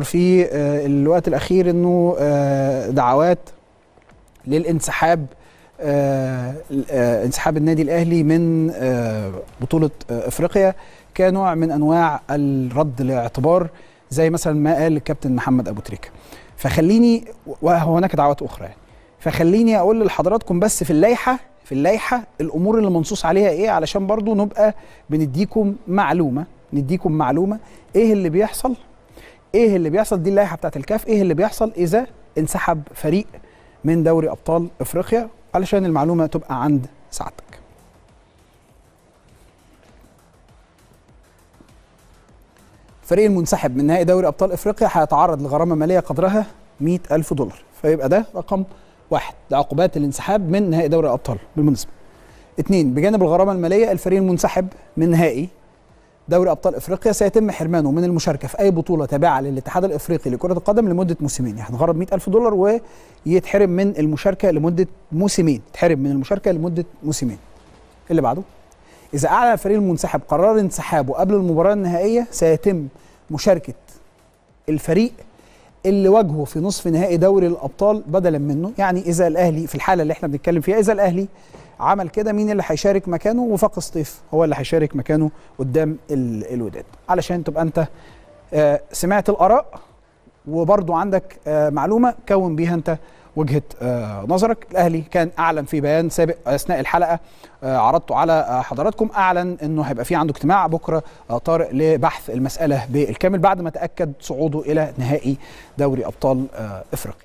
في آه، الوقت الأخير أنه آه، دعوات للانسحاب آه، انسحاب النادي الأهلي من بطولة أفريقيا كنوع من أنواع الرد الاعتبار زي مثلا ما قال الكابتن محمد أبو تريكة فخليني وهناك دعوات أخرى يعني فخليني أقول لحضراتكم بس في اللائحة في اللائحة الأمور اللي منصوص عليها إيه علشان برضو نبقى بنديكم معلومة نديكم معلومة إيه اللي بيحصل ايه اللي بيحصل دي اللائحه بتاعت الكاف ايه اللي بيحصل اذا انسحب فريق من دوري ابطال افريقيا علشان المعلومه تبقى عند سعادتك الفريق المنسحب من نهائي دوري ابطال افريقيا هيتعرض لغرامه ماليه قدرها 100000 دولار فيبقى ده رقم واحد ده عقوبات الانسحاب من نهائي دوري الابطال بالمناسبه اثنين بجانب الغرامه الماليه الفريق المنسحب من نهائي دوري ابطال افريقيا سيتم حرمانه من المشاركه في اي بطوله تابعه للاتحاد الافريقي لكره القدم لمده موسمين يعني هنغرب 100000 دولار ويتحرم من المشاركه لمده موسمين يتحرم من المشاركه لمده موسمين اللي بعده اذا اعلن الفريق المنسحب قرار انسحابه قبل المباراه النهائيه سيتم مشاركه الفريق اللي واجهه في نصف نهائي دوري الابطال بدلا منه يعني اذا الاهلي في الحاله اللي احنا بنتكلم فيها اذا الاهلي عمل كده مين اللي هيشارك مكانه وفاق سطيف هو اللي هيشارك مكانه قدام الوداد علشان تبقى انت آه، سمعت الاراء وبرضو عندك آه، معلومه كون بيها انت وجهه آه، نظرك الاهلي كان اعلن في بيان سابق اثناء الحلقه عرضته على حضراتكم اعلن انه هيبقى في عنده اجتماع بكره طارق لبحث المساله بالكامل بعد ما تاكد صعوده الى نهائي دوري ابطال افريقيا